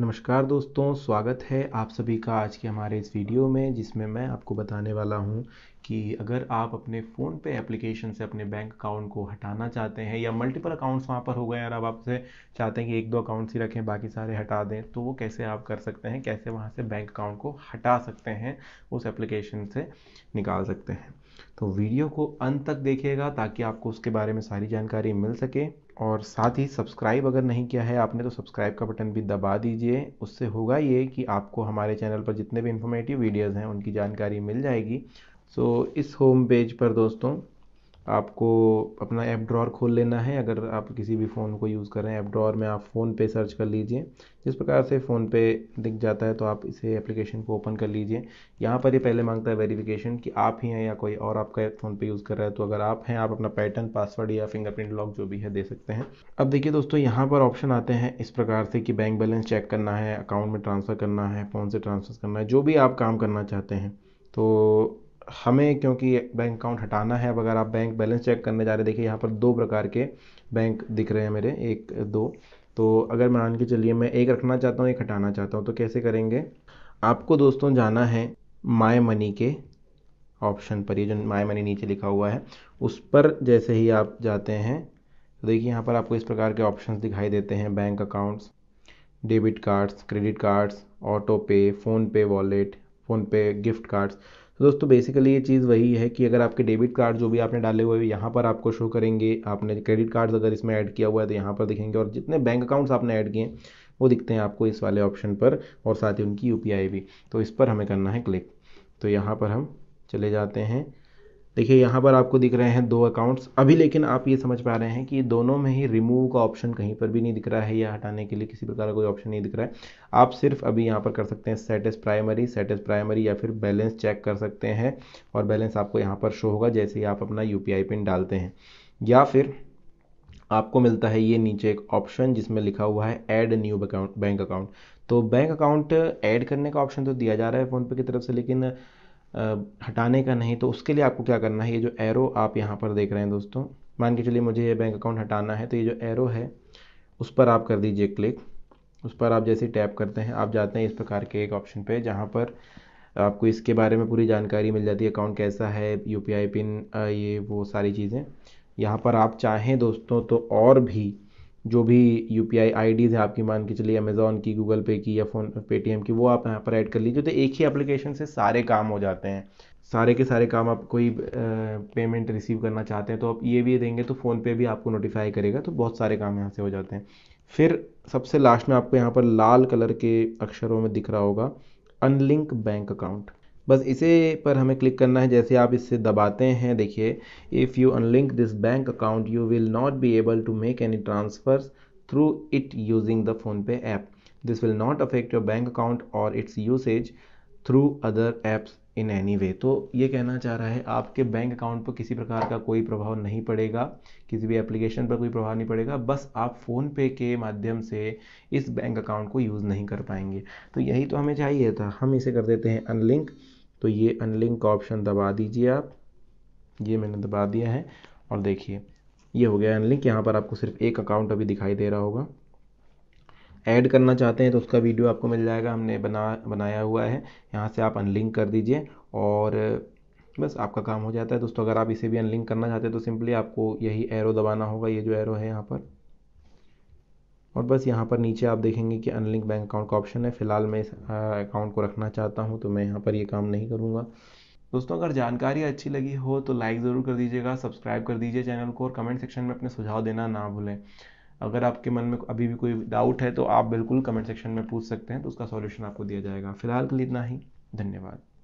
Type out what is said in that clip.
नमस्कार दोस्तों स्वागत है आप सभी का आज के हमारे इस वीडियो में जिसमें मैं आपको बताने वाला हूँ कि अगर आप अपने फ़ोन पे एप्लीकेशन से अपने बैंक अकाउंट को हटाना चाहते हैं या मल्टीपल अकाउंट्स वहाँ पर हो गए और अब आपसे चाहते हैं कि एक दो अकाउंट्स ही रखें बाकी सारे हटा दें तो वो कैसे आप कर सकते हैं कैसे वहाँ से बैंक अकाउंट को हटा सकते हैं उस एप्लीकेशन से निकाल सकते हैं तो वीडियो को अंत तक देखिएगा ताकि आपको उसके बारे में सारी जानकारी मिल सके और साथ ही सब्सक्राइब अगर नहीं किया है आपने तो सब्सक्राइब का बटन भी दबा दीजिए उससे होगा ये कि आपको हमारे चैनल पर जितने भी इंफॉर्मेटिव वीडियोज़ हैं उनकी जानकारी मिल जाएगी सो इस होम पेज पर दोस्तों आपको अपना ऐप ड्रॉर खोल लेना है अगर आप किसी भी फ़ोन को यूज़ कर रहे हैं ऐप ड्रॉर में आप फ़ोन पे सर्च कर लीजिए जिस प्रकार से फ़ोन पे दिख जाता है तो आप इसे एप्लीकेशन को ओपन कर लीजिए यहाँ पर ये पहले मांगता है वेरिफिकेशन कि आप ही हैं या कोई और आपका फ़ोन पे यूज़ कर रहा है तो अगर आप हैं आप अपना पैटर्न पासवर्ड या फिंगरप्रिंट लॉक जो भी है दे सकते हैं अब देखिए दोस्तों यहाँ पर ऑप्शन आते हैं इस प्रकार से कि बैंक बैलेंस चेक करना है अकाउंट में ट्रांसफ़र करना है फ़ोन से ट्रांसफ़र करना है जो भी आप काम करना चाहते हैं तो हमें क्योंकि बैंक अकाउंट हटाना है अब अगर आप बैंक बैलेंस चेक करने जा रहे हैं देखिए यहाँ पर दो प्रकार के बैंक दिख रहे हैं मेरे एक दो तो अगर मान के चलिए मैं एक रखना चाहता हूँ एक हटाना चाहता हूँ तो कैसे करेंगे आपको दोस्तों जाना है माई मनी के ऑप्शन पर ये जो माई मनी नीचे लिखा हुआ है उस पर जैसे ही आप जाते हैं तो देखिए यहाँ पर आपको इस प्रकार के ऑप्शंस दिखाई देते हैं bank accounts debit cards credit cards auto pay PhonePe wallet PhonePe gift cards तो दोस्तों बेसिकली ये चीज़ वही है कि अगर आपके डेबिट कार्ड जो भी आपने डाले हुए हैं यहाँ पर आपको शो करेंगे आपने क्रेडिट कार्ड अगर इसमें ऐड किया हुआ है तो यहाँ पर दिखेंगे और जितने बैंक अकाउंट्स आपने ऐड किए वो दिखते हैं आपको इस वाले ऑप्शन पर और साथ ही उनकी यू भी तो इस पर हमें करना है क्लिक तो यहाँ पर हम चले जाते हैं देखिए यहाँ पर आपको दिख रहे हैं दो अकाउंट्स अभी लेकिन आप ये समझ पा रहे हैं कि दोनों में ही रिमूव का ऑप्शन कहीं पर भी नहीं दिख रहा है या हटाने के लिए किसी प्रकार का कोई ऑप्शन नहीं दिख रहा है आप सिर्फ अभी यहाँ पर कर सकते हैं सेटेस प्राइमरी सेटेस प्राइमरी या फिर बैलेंस चेक कर सकते हैं और बैलेंस आपको यहाँ पर शो होगा जैसे ही आप अपना यू पिन डालते हैं या फिर आपको मिलता है ये नीचे एक ऑप्शन जिसमें लिखा हुआ है add new account bank account तो बैंक अकाउंट ऐड करने का ऑप्शन तो दिया जा रहा है फ़ोनपे की तरफ से लेकिन हटाने का नहीं तो उसके लिए आपको क्या करना है ये जो एरो आप यहाँ पर देख रहे हैं दोस्तों मान के चलिए मुझे ये बैंक अकाउंट हटाना है तो ये जो एरो है उस पर आप कर दीजिए क्लिक उस पर आप जैसे टैप करते हैं आप जाते हैं इस प्रकार के एक ऑप्शन पे जहाँ पर आपको इसके बारे में पूरी जानकारी मिल जाती है अकाउंट कैसा है यू पिन ये वो सारी चीज़ें यहाँ पर आप चाहें दोस्तों तो और भी जो भी यू पी आई आई डीज़ है आपकी मान के चलिए अमेज़ॉन की गूगल पे की या फ़ोन पेटीएम की वो आप यहाँ पर ऐड कर लीजिए तो एक ही एप्लीकेशन से सारे काम हो जाते हैं सारे के सारे काम आप कोई पेमेंट रिसीव करना चाहते हैं तो आप ये भी देंगे तो फ़ोन पे भी आपको नोटिफाई करेगा तो बहुत सारे काम यहाँ से हो जाते हैं फिर सबसे लास्ट में आपको यहाँ पर लाल कलर के अक्षरों में दिख रहा होगा अनलिंक बैंक अकाउंट बस इसे पर हमें क्लिक करना है जैसे आप इससे दबाते हैं देखिए if you unlink this bank account you will not be able to make any transfer through it using the PhonePe app this will not affect your bank account और its usage through other apps in any way तो ये कहना चाह रहा है आपके bank account पर किसी प्रकार का कोई प्रभाव नहीं पड़ेगा किसी भी एप्लीकेशन पर कोई प्रभाव नहीं पड़ेगा बस आप फ़ोन पे के माध्यम से इस बैंक अकाउंट को यूज़ नहीं कर पाएंगे तो यही तो हमें चाहिए था हम इसे कर देते हैं अनलिंक तो ये अनलिंक का ऑप्शन दबा दीजिए आप ये मैंने दबा दिया है और देखिए ये हो गया अनलिंक यहाँ पर आपको सिर्फ एक अकाउंट अभी दिखाई दे रहा होगा ऐड करना चाहते हैं तो उसका वीडियो आपको मिल जाएगा हमने बना बनाया हुआ है यहाँ से आप अनलिंक कर दीजिए और बस आपका काम हो जाता है दोस्तों अगर आप इसे भी अनलिंक करना चाहते हैं तो सिंपली आपको यही एरो दबाना होगा ये जो एरो है यहाँ पर और बस यहाँ पर नीचे आप देखेंगे कि अनलिंक बैंक अकाउंट का ऑप्शन है फ़िलहाल मैं इस अकाउंट को रखना चाहता हूँ तो मैं यहाँ पर ये यह काम नहीं करूँगा दोस्तों अगर जानकारी अच्छी लगी हो तो लाइक ज़रूर कर दीजिएगा सब्सक्राइब कर दीजिए चैनल को और कमेंट सेक्शन में अपने सुझाव देना ना भूलें अगर आपके मन में अभी भी कोई डाउट है तो आप बिल्कुल कमेंट सेक्शन में पूछ सकते हैं तो उसका सॉल्यूशन आपको दिया जाएगा फिलहाल के लिए इतना ही धन्यवाद